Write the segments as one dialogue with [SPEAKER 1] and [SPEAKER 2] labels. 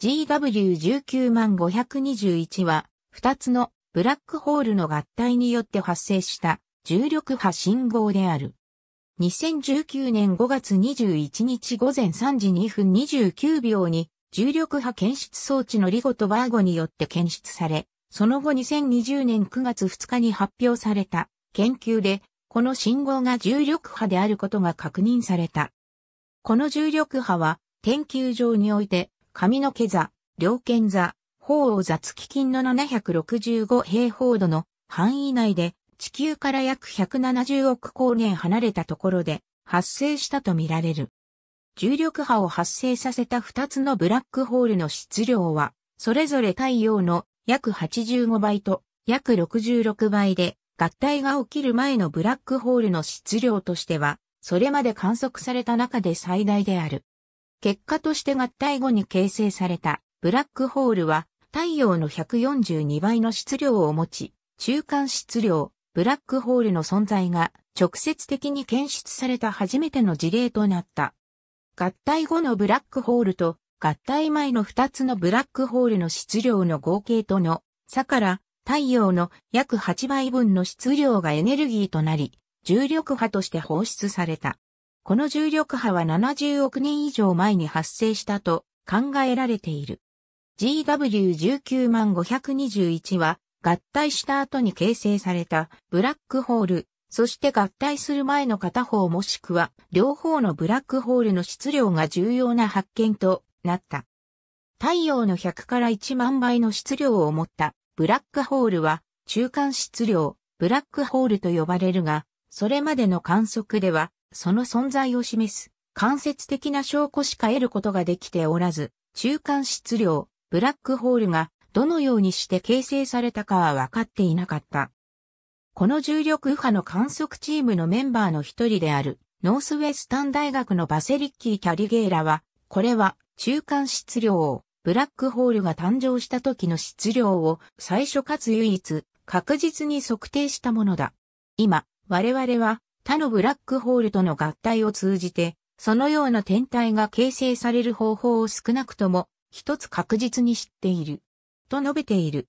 [SPEAKER 1] GW19 万521は、2つのブラックホールの合体によって発生した重力波信号である。2019年5月21日午前3時2分29秒に重力波検出装置のリゴとバーゴによって検出され、その後2020年9月2日に発表された研究で、この信号が重力波であることが確認された。この重力波は、研究上において髪の毛座、両剣座、法王座月金の765平方度の範囲内で地球から約170億光年離れたところで発生したとみられる。重力波を発生させた2つのブラックホールの質量は、それぞれ太陽の約85倍と約66倍で、合体が起きる前のブラックホールの質量としては、それまで観測された中で最大である。結果として合体後に形成されたブラックホールは太陽の142倍の質量を持ち、中間質量、ブラックホールの存在が直接的に検出された初めての事例となった。合体後のブラックホールと合体前の2つのブラックホールの質量の合計との差から太陽の約8倍分の質量がエネルギーとなり、重力波として放出された。この重力波は70億年以上前に発生したと考えられている。GW19521 は合体した後に形成されたブラックホール、そして合体する前の片方もしくは両方のブラックホールの質量が重要な発見となった。太陽の100から1万倍の質量を持ったブラックホールは中間質量、ブラックホールと呼ばれるが、それまでの観測ではその存在を示す間接的な証拠しか得ることができておらず、中間質量、ブラックホールがどのようにして形成されたかは分かっていなかった。この重力右派の観測チームのメンバーの一人である、ノースウェスタン大学のバセリッキー・キャリゲーラは、これは中間質量を、ブラックホールが誕生した時の質量を最初かつ唯一確実に測定したものだ。今、我々は他のブラックホールとの合体を通じて、そのような天体が形成される方法を少なくとも一つ確実に知っている。と述べている。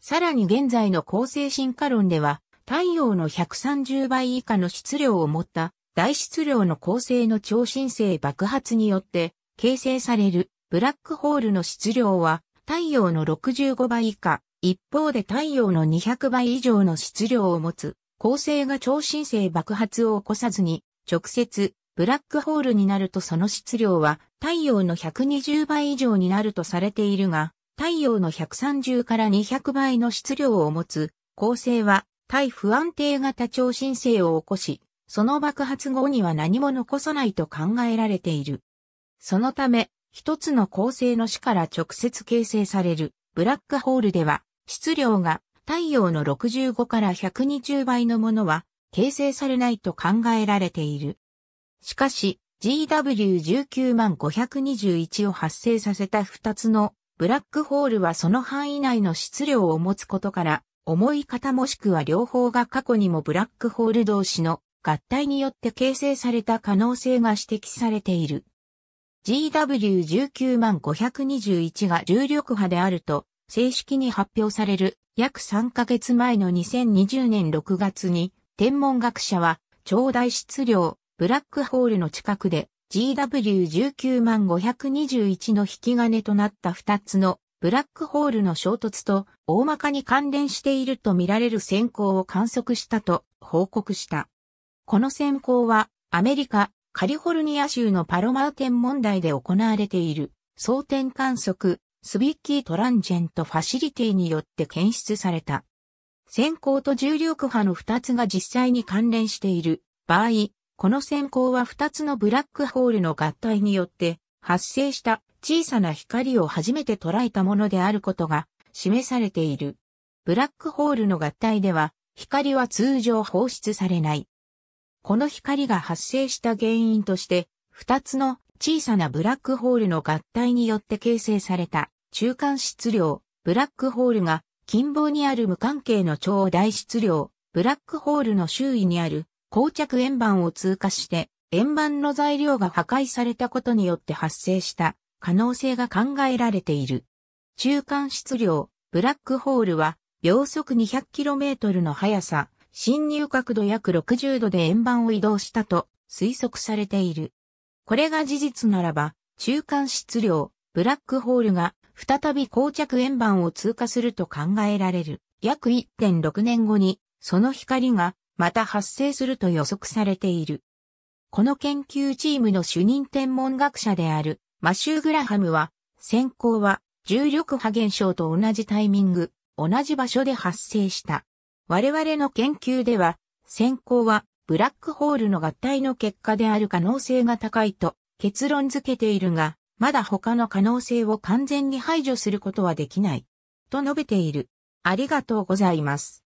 [SPEAKER 1] さらに現在の構成進化論では、太陽の130倍以下の質量を持った大質量の構成の超新星爆発によって形成されるブラックホールの質量は太陽の65倍以下、一方で太陽の200倍以上の質量を持つ恒星が超新星爆発を起こさずに、直接、ブラックホールになるとその質量は太陽の120倍以上になるとされているが、太陽の130から200倍の質量を持つ恒星は対不安定型超新星を起こし、その爆発後には何も残さないと考えられている。そのため、一つの恒星の死から直接形成されるブラックホールでは質量が太陽の65から120倍のものは形成されないと考えられている。しかし、GW19 万521を発生させた2つのブラックホールはその範囲内の質量を持つことから、重い方もしくは両方が過去にもブラックホール同士の合体によって形成された可能性が指摘されている。GW19 万521が重力波であると正式に発表される約3ヶ月前の2020年6月に、天文学者は、超大質量、ブラックホールの近くで、GW19 万521の引き金となった2つのブラックホールの衝突と大まかに関連しているとみられる先行を観測したと報告した。この先行はアメリカ・カリフォルニア州のパロマーテン問題で行われている総点観測スビッキートランジェントファシリティによって検出された。先行と重力波の2つが実際に関連している場合、この先行は2つのブラックホールの合体によって発生した小さな光を初めて捉えたものであることが示されている。ブラックホールの合体では光は通常放出されない。この光が発生した原因として、2つの小さなブラックホールの合体によって形成された中間質量、ブラックホールが近傍にある無関係の超大質量、ブラックホールの周囲にある膠着円盤を通過して円盤の材料が破壊されたことによって発生した可能性が考えられている。中間質量、ブラックホールは秒速 200km の速さ、侵入角度約60度で円盤を移動したと推測されている。これが事実ならば、中間質量、ブラックホールが再び膠着円盤を通過すると考えられる。約1.6年後に、その光がまた発生すると予測されている。この研究チームの主任天文学者であるマシュー・グラハムは、先行は重力波現象と同じタイミング、同じ場所で発生した。我々の研究では、先行はブラックホールの合体の結果である可能性が高いと結論付けているが、まだ他の可能性を完全に排除することはできない。と述べている。ありがとうございます。